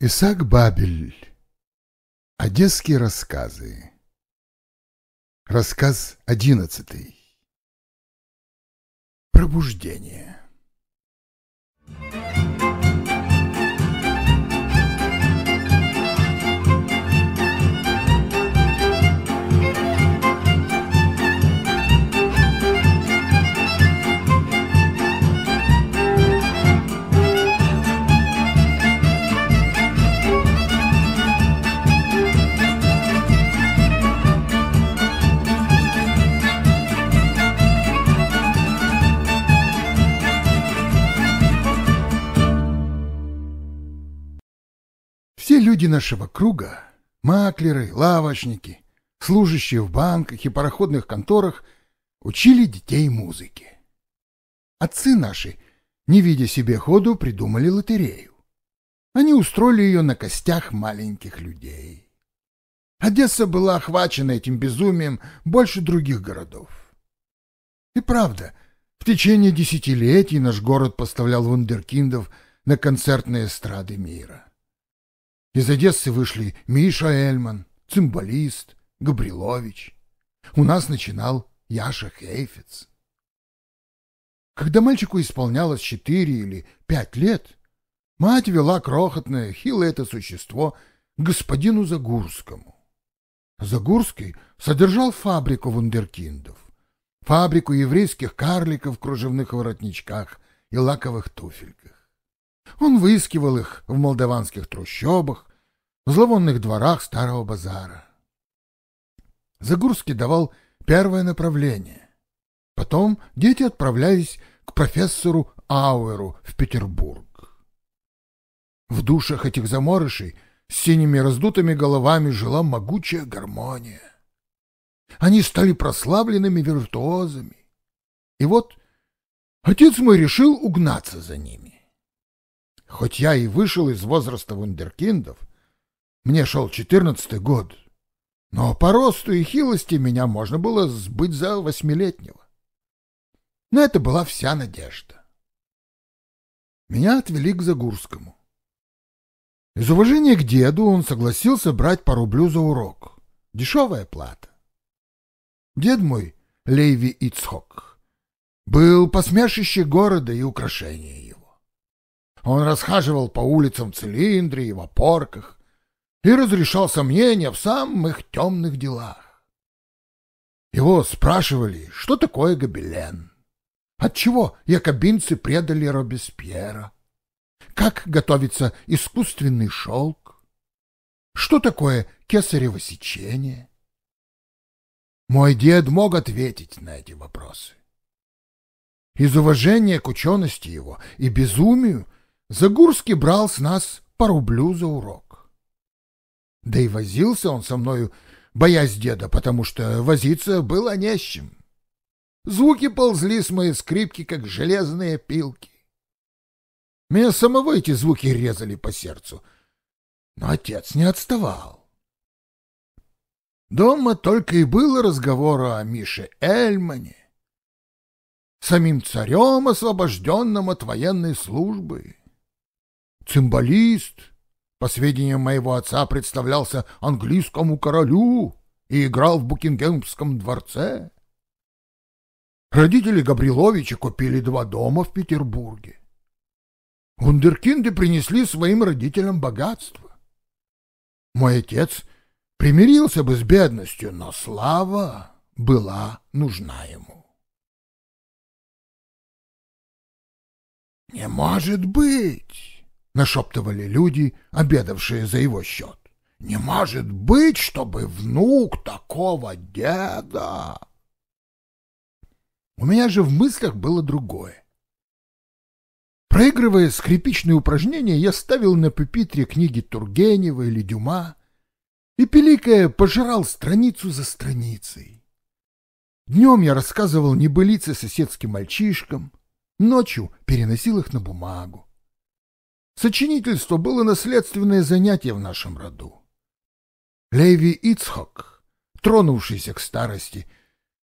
Исаак Бабель. Одесские рассказы. Рассказ одиннадцатый. Пробуждение. люди нашего круга, маклеры, лавочники, служащие в банках и пароходных конторах, учили детей музыке. Отцы наши, не видя себе ходу, придумали лотерею. Они устроили ее на костях маленьких людей. Одесса была охвачена этим безумием больше других городов. И правда, в течение десятилетий наш город поставлял вундеркиндов на концертные эстрады мира. Из Одессы вышли Миша Эльман, цимбалист, Габрилович. У нас начинал Яша Хейфец. Когда мальчику исполнялось четыре или пять лет, мать вела крохотное, хилое это существо к господину Загурскому. Загурский содержал фабрику вундеркиндов, фабрику еврейских карликов в кружевных воротничках и лаковых туфельках. Он выискивал их в молдаванских трущобах, в зловонных дворах старого базара. Загурский давал первое направление. Потом дети отправлялись к профессору Ауэру в Петербург. В душах этих заморышей с синими раздутыми головами жила могучая гармония. Они стали прославленными виртуозами. И вот отец мой решил угнаться за ними. Хоть я и вышел из возраста вундеркиндов, мне шел четырнадцатый год, но по росту и хилости меня можно было сбыть за восьмилетнего. Но это была вся надежда. Меня отвели к Загурскому. Из уважения к деду он согласился брать по рублю за урок. Дешевая плата. Дед мой, Лейви Ицхок, был посмешище города и украшение он расхаживал по улицам в цилиндре и в опорках и разрешал сомнения в самых темных делах. Его спрашивали, что такое гобелен, отчего якобинцы предали Робеспьера, как готовится искусственный шелк, что такое кесарево сечение. Мой дед мог ответить на эти вопросы. Из уважения к учености его и безумию Загурский брал с нас по рублю за урок. Да и возился он со мною, боясь деда, потому что возиться было не с чем. Звуки ползли с моей скрипки, как железные пилки. Меня самого эти звуки резали по сердцу, но отец не отставал. Дома только и было разговора о Мише Эльмане, самим царем, освобожденным от военной службы цимбалист. По сведениям моего отца, представлялся английскому королю и играл в Букингемском дворце. Родители Габриловича купили два дома в Петербурге. Вундеркинды принесли своим родителям богатство. Мой отец примирился бы с бедностью, но слава была нужна ему. «Не может быть!» нашептывали люди, обедавшие за его счет. «Не может быть, чтобы внук такого деда!» У меня же в мыслях было другое. Проигрывая скрипичные упражнения, я ставил на пепитре книги Тургенева или Дюма и, пиликая, пожирал страницу за страницей. Днем я рассказывал небылицы соседским мальчишкам, ночью переносил их на бумагу. Сочинительство было наследственное занятие в нашем роду. Леви Ицхок, тронувшийся к старости,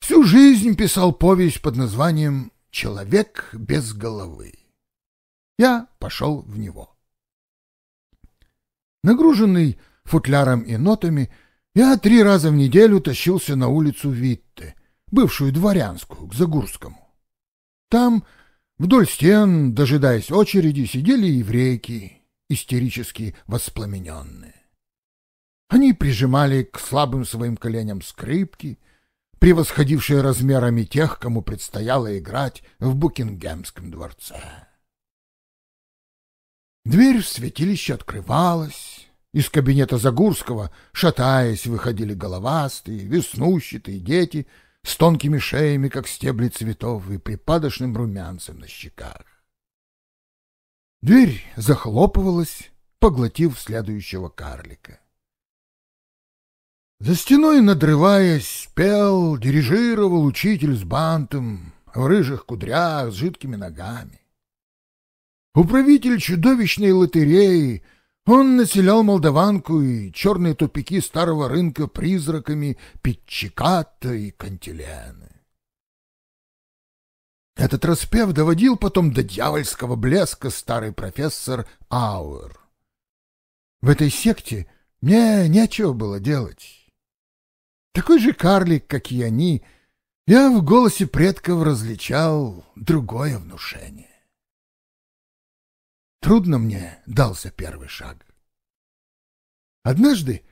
всю жизнь писал повесть под названием «Человек без головы». Я пошел в него. Нагруженный футляром и нотами, я три раза в неделю тащился на улицу Витте, бывшую дворянскую, к Загурскому. Там Вдоль стен, дожидаясь очереди, сидели еврейки, истерически воспламененные. Они прижимали к слабым своим коленям скрипки, превосходившие размерами тех, кому предстояло играть в Букингемском дворце. Дверь в святилище открывалась. Из кабинета Загурского, шатаясь, выходили головастые, веснущатые дети с тонкими шеями, как стебли цветов, и припадочным румянцем на щеках. Дверь захлопывалась, поглотив следующего карлика. За стеной, надрываясь, пел, дирижировал учитель с бантом, в рыжих кудрях, с жидкими ногами. Управитель чудовищной лотереи он населял Молдаванку и черные тупики старого рынка призраками Питчиката и Кантилены. Этот распев доводил потом до дьявольского блеска старый профессор Ауэр. В этой секте мне нечего было делать. Такой же карлик, как и они, я в голосе предков различал другое внушение. Трудно мне дался первый шаг. Однажды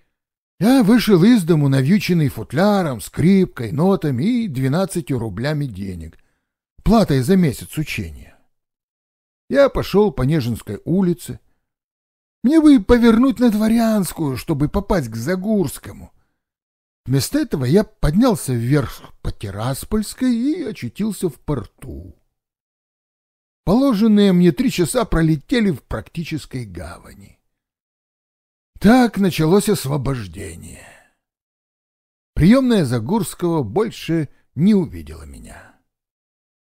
я вышел из дому, навьюченный футляром, скрипкой, нотами и двенадцатью рублями денег, платой за месяц учения. Я пошел по Нежинской улице. Мне бы повернуть на Дворянскую, чтобы попасть к Загурскому. Вместо этого я поднялся вверх по Тираспольской и очутился в порту. Положенные мне три часа пролетели в практической гавани. Так началось освобождение. Приемная Загурского больше не увидела меня.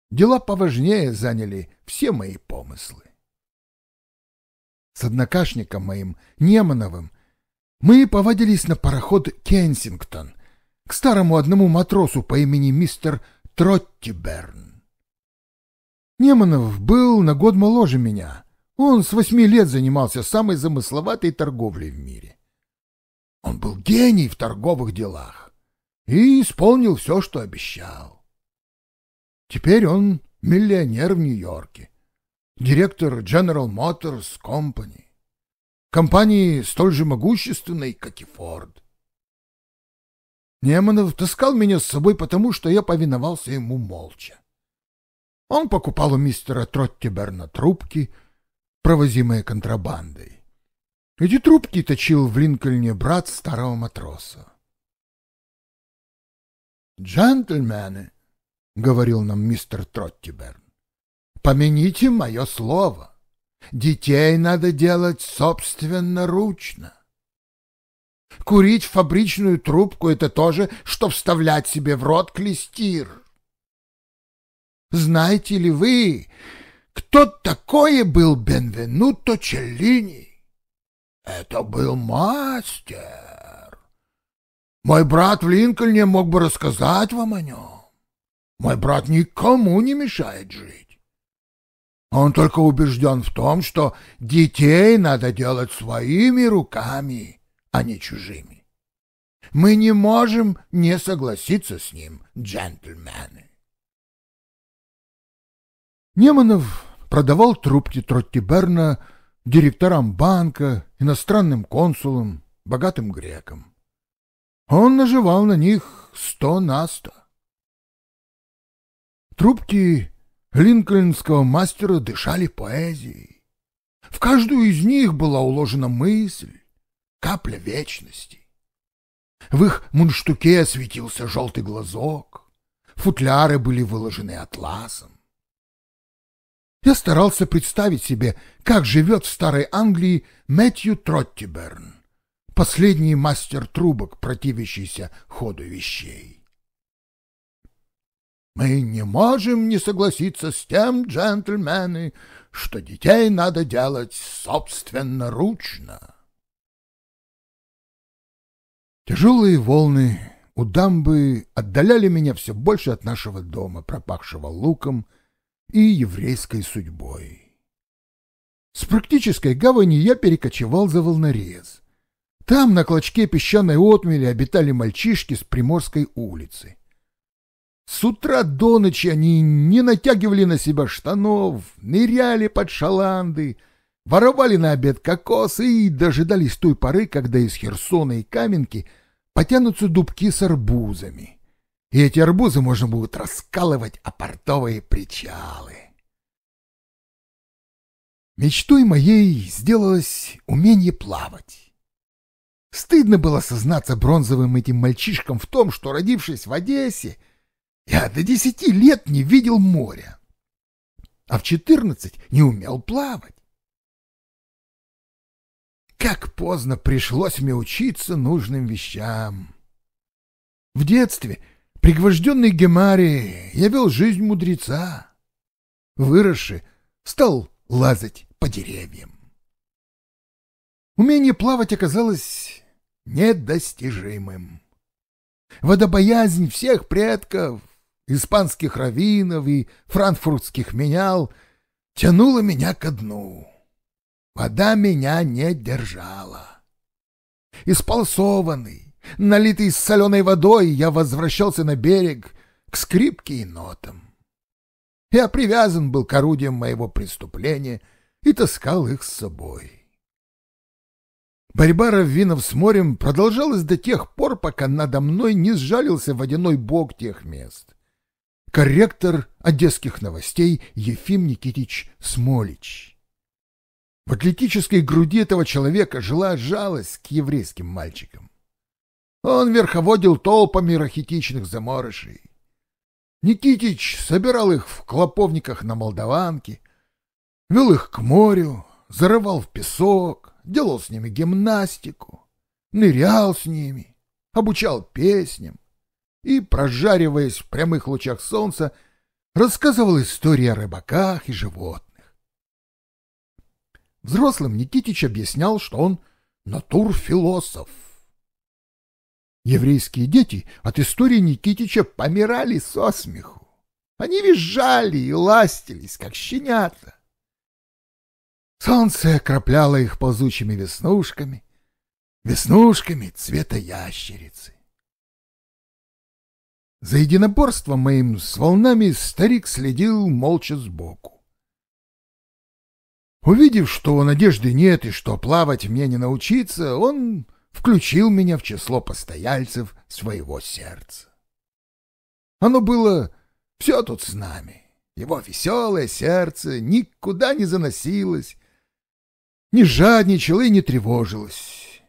Дела поважнее заняли все мои помыслы. С однокашником моим, Немановым, мы повадились на пароход «Кенсингтон» к старому одному матросу по имени мистер Троттиберн. Неманов был на год моложе меня. Он с восьми лет занимался самой замысловатой торговлей в мире. Он был гений в торговых делах и исполнил все, что обещал. Теперь он миллионер в Нью-Йорке, директор General Motors Company, компании столь же могущественной, как и Ford. Неманов таскал меня с собой потому, что я повиновался ему молча. Он покупал у мистера Троттиберна трубки, провозимые контрабандой. Эти трубки точил в Линкольне брат старого матроса. «Джентльмены», — говорил нам мистер Троттиберн, — «помяните мое слово. Детей надо делать собственноручно. Курить фабричную трубку — это то же, что вставлять себе в рот клестир». Знаете ли вы, кто такое был Бенвенуто Челлини? Это был мастер. Мой брат в Линкольне мог бы рассказать вам о нем. Мой брат никому не мешает жить. Он только убежден в том, что детей надо делать своими руками, а не чужими. Мы не можем не согласиться с ним, джентльмены. Неманов продавал трубки Троттиберна директорам банка, иностранным консулам, богатым грекам. Он наживал на них сто на сто. Трубки линкольнского мастера дышали поэзией. В каждую из них была уложена мысль, капля вечности. В их мундштуке светился желтый глазок, футляры были выложены атласом я старался представить себе, как живет в Старой Англии Мэтью Троттиберн, последний мастер трубок, противящийся ходу вещей. Мы не можем не согласиться с тем, джентльмены, что детей надо делать собственноручно. Тяжелые волны у дамбы отдаляли меня все больше от нашего дома, пропахшего луком, и еврейской судьбой. С практической гавани я перекочевал за волнорез. Там на клочке песчаной отмели обитали мальчишки с Приморской улицы. С утра до ночи они не натягивали на себя штанов, ныряли под шаланды, воровали на обед кокосы и дожидались той поры, когда из Херсона и Каменки потянутся дубки с арбузами и эти арбузы можно будет раскалывать о портовые причалы. Мечтой моей сделалось умение плавать. Стыдно было сознаться бронзовым этим мальчишкам в том, что, родившись в Одессе, я до десяти лет не видел моря, а в четырнадцать не умел плавать. Как поздно пришлось мне учиться нужным вещам. В детстве — Пригвожденный Гемари, я вел жизнь мудреца. Выросши, стал лазать по деревьям. Умение плавать оказалось недостижимым. Водобоязнь всех предков, испанских раввинов и франкфуртских менял, тянула меня ко дну. Вода меня не держала. Исполсованный, Налитый соленой водой, я возвращался на берег к скрипке и нотам. Я привязан был к орудиям моего преступления и таскал их с собой. Борьба раввинов с морем продолжалась до тех пор, пока надо мной не сжалился водяной бог тех мест. Корректор одесских новостей Ефим Никитич Смолич. В атлетической груди этого человека жила жалость к еврейским мальчикам. Он верховодил толпами рахитичных заморышей. Никитич собирал их в клоповниках на Молдаванке, вел их к морю, зарывал в песок, делал с ними гимнастику, нырял с ними, обучал песням и, прожариваясь в прямых лучах солнца, рассказывал истории о рыбаках и животных. Взрослым Никитич объяснял, что он натурфилософ, Еврейские дети от истории Никитича помирали со смеху. Они визжали и ластились, как щенята. Солнце окропляло их ползучими веснушками, веснушками цвета ящерицы. За единоборством моим с волнами старик следил молча сбоку. Увидев, что надежды нет и что плавать мне не научиться, он включил меня в число постояльцев своего сердца. Оно было все тут с нами. Его веселое сердце никуда не заносилось, не жадничало и не тревожилось.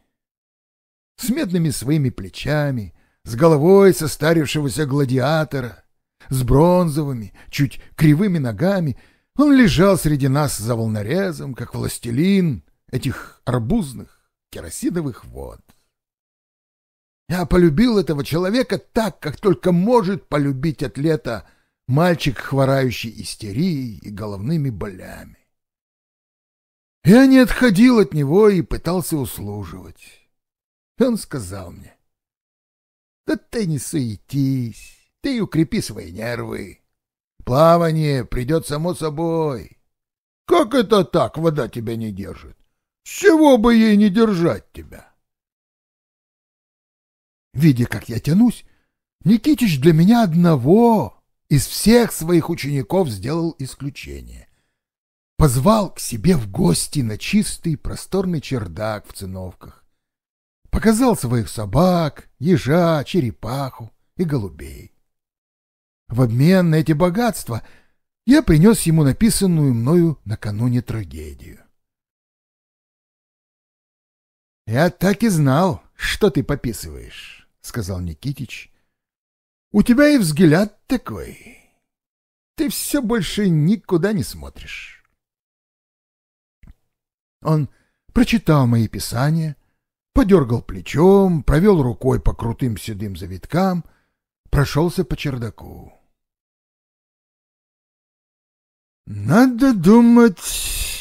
С медными своими плечами, с головой состарившегося гладиатора, с бронзовыми, чуть кривыми ногами, он лежал среди нас за волнорезом, как властелин этих арбузных, керосиновых вод. Я полюбил этого человека так, как только может полюбить атлета мальчик, хворающий истерией и головными болями. Я не отходил от него и пытался услуживать. Он сказал мне, «Да ты не суетись, ты укрепи свои нервы. Плавание придет само собой. Как это так, вода тебя не держит? С чего бы ей не держать тебя? Видя, как я тянусь, Никитич для меня одного из всех своих учеников сделал исключение. Позвал к себе в гости на чистый просторный чердак в циновках. Показал своих собак, ежа, черепаху и голубей. В обмен на эти богатства я принес ему написанную мною накануне трагедию. «Я так и знал, что ты пописываешь», — сказал Никитич. «У тебя и взгляд такой. Ты все больше никуда не смотришь». Он прочитал мои писания, подергал плечом, провел рукой по крутым седым завиткам, прошелся по чердаку. «Надо думать...»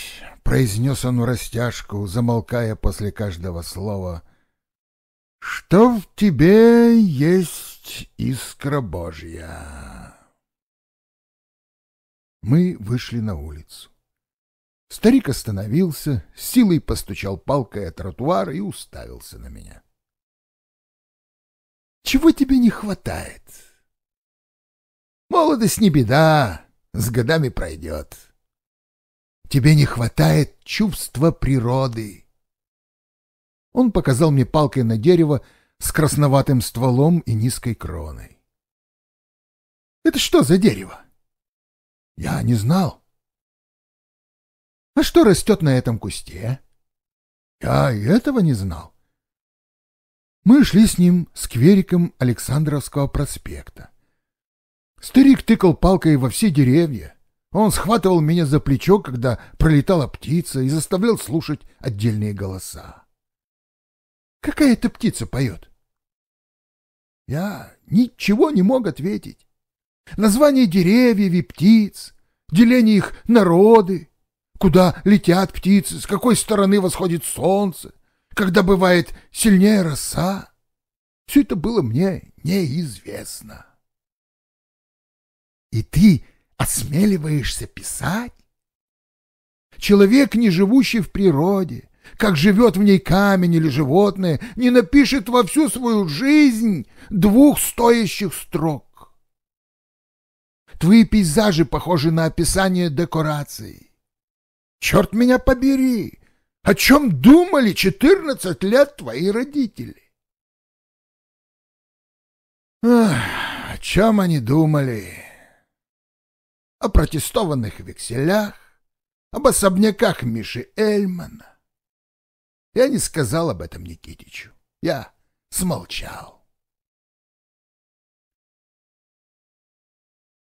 произнес он в растяжку, замолкая после каждого слова, что в тебе есть искра Божья. Мы вышли на улицу. Старик остановился, силой постучал палкой о тротуар и уставился на меня. «Чего тебе не хватает?» «Молодость не беда, с годами пройдет», Тебе не хватает чувства природы. Он показал мне палкой на дерево с красноватым стволом и низкой кроной. Это что за дерево? Я не знал. А что растет на этом кусте? Я и этого не знал. Мы шли с ним сквериком Александровского проспекта. Старик тыкал палкой во все деревья, он схватывал меня за плечо, когда пролетала птица, и заставлял слушать отдельные голоса. «Какая эта птица поет?» Я ничего не мог ответить. Название деревьев и птиц, деление их народы, куда летят птицы, с какой стороны восходит солнце, когда бывает сильнее роса. Все это было мне неизвестно. И ты осмеливаешься писать? Человек, не живущий в природе, как живет в ней камень или животное, не напишет во всю свою жизнь двух стоящих строк. Твои пейзажи похожи на описание декораций. Черт меня побери! О чем думали четырнадцать лет твои родители? Ах, о чем они думали? о протестованных векселях, об особняках Миши Эльмана. Я не сказал об этом Никитичу. Я смолчал.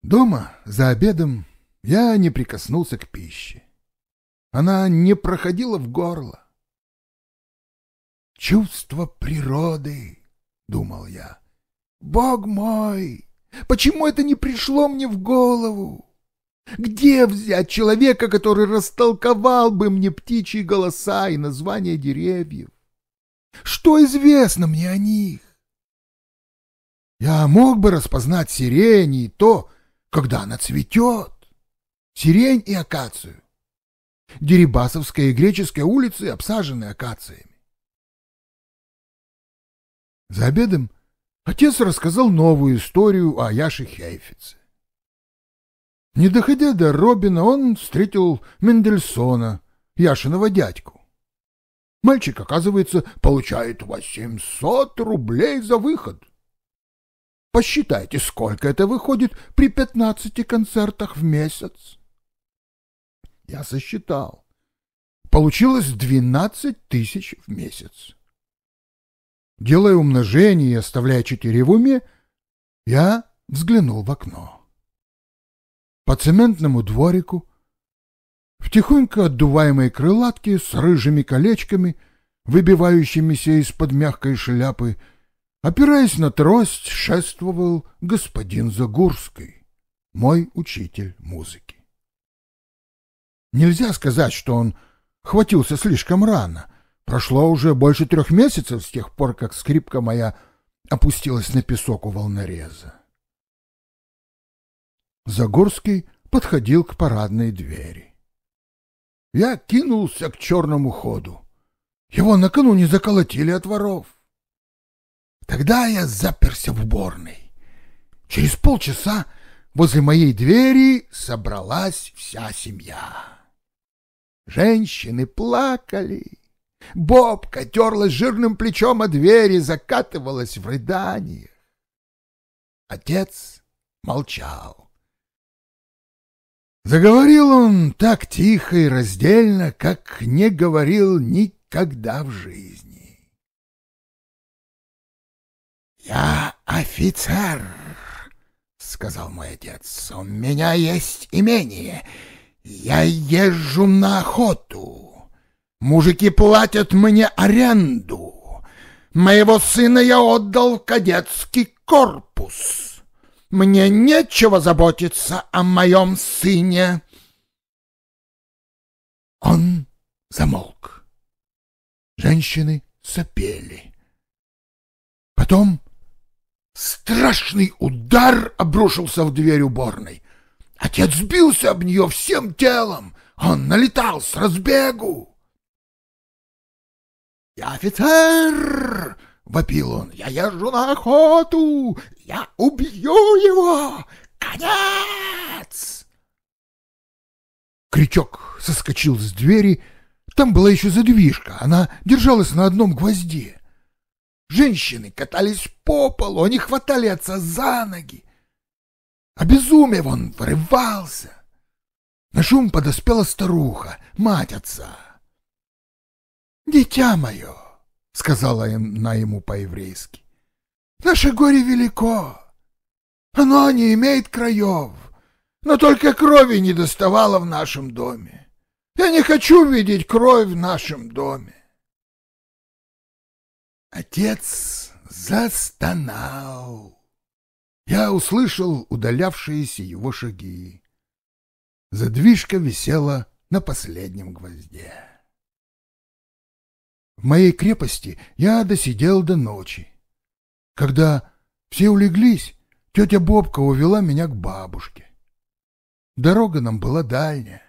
Дома, за обедом, я не прикоснулся к пище. Она не проходила в горло. «Чувство природы», — думал я. «Бог мой, почему это не пришло мне в голову?» Где взять человека, который растолковал бы мне птичьи голоса и названия деревьев? Что известно мне о них? Я мог бы распознать сирень и то, когда она цветет. Сирень и акацию. Дерибасовская и Греческая улицы обсажены акациями. За обедом отец рассказал новую историю о Яше Хейфице. Не доходя до Робина, он встретил Мендельсона, Яшиного дядьку. Мальчик, оказывается, получает 800 рублей за выход. Посчитайте, сколько это выходит при 15 концертах в месяц. Я сосчитал. Получилось 12 тысяч в месяц. Делая умножение и оставляя четыре в уме, я взглянул в окно по цементному дворику, в тихонько отдуваемой крылатке с рыжими колечками, выбивающимися из-под мягкой шляпы, опираясь на трость, шествовал господин Загурский, мой учитель музыки. Нельзя сказать, что он хватился слишком рано. Прошло уже больше трех месяцев с тех пор, как скрипка моя опустилась на песок у волнореза. Загорский подходил к парадной двери. Я кинулся к черному ходу. Его накануне заколотили от воров. Тогда я заперся в уборной. Через полчаса возле моей двери собралась вся семья. Женщины плакали. Бобка терлась жирным плечом о двери, закатывалась в рыданиях. Отец молчал. Заговорил он так тихо и раздельно, как не говорил никогда в жизни. «Я офицер», — сказал мой отец, — «у меня есть имение, я езжу на охоту, мужики платят мне аренду, моего сына я отдал в кадетский корпус». Мне нечего заботиться о моем сыне. Он замолк. Женщины сопели. Потом страшный удар обрушился в дверь уборной. Отец сбился об нее всем телом. Он налетал с разбегу. «Я офицер!» вопил он. «Я езжу на охоту! Я убью его! Конец!» Крючок соскочил с двери. Там была еще задвижка, она держалась на одном гвозде. Женщины катались по полу, они хватали отца за ноги. Обезумев он врывался. На шум подоспела старуха, мать отца. «Дитя мое!» — сказала она ему по-еврейски. «Наше горе велико. Оно не имеет краев, но только крови не доставало в нашем доме. Я не хочу видеть кровь в нашем доме». Отец застонал. Я услышал удалявшиеся его шаги. Задвижка висела на последнем гвозде. В моей крепости я досидел до ночи. Когда все улеглись, тетя Бобка увела меня к бабушке. Дорога нам была дальняя.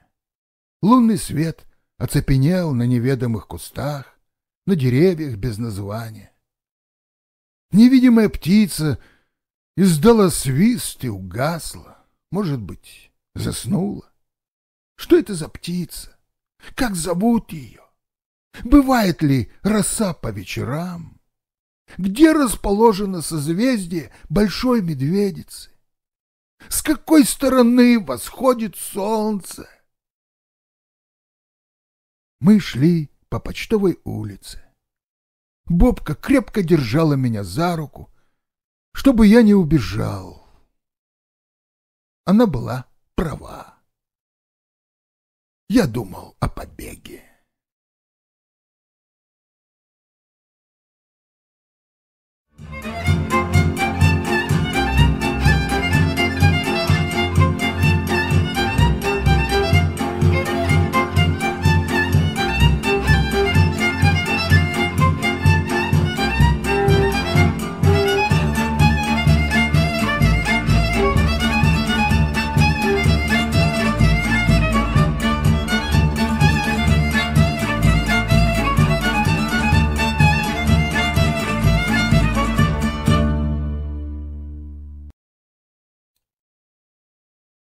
Лунный свет оцепенел на неведомых кустах, на деревьях без названия. Невидимая птица издала свист и угасла, может быть, заснула. Что это за птица? Как зовут ее? Бывает ли роса по вечерам? Где расположено созвездие Большой Медведицы? С какой стороны восходит солнце? Мы шли по почтовой улице. Бобка крепко держала меня за руку, чтобы я не убежал. Она была права. Я думал о побеге. Música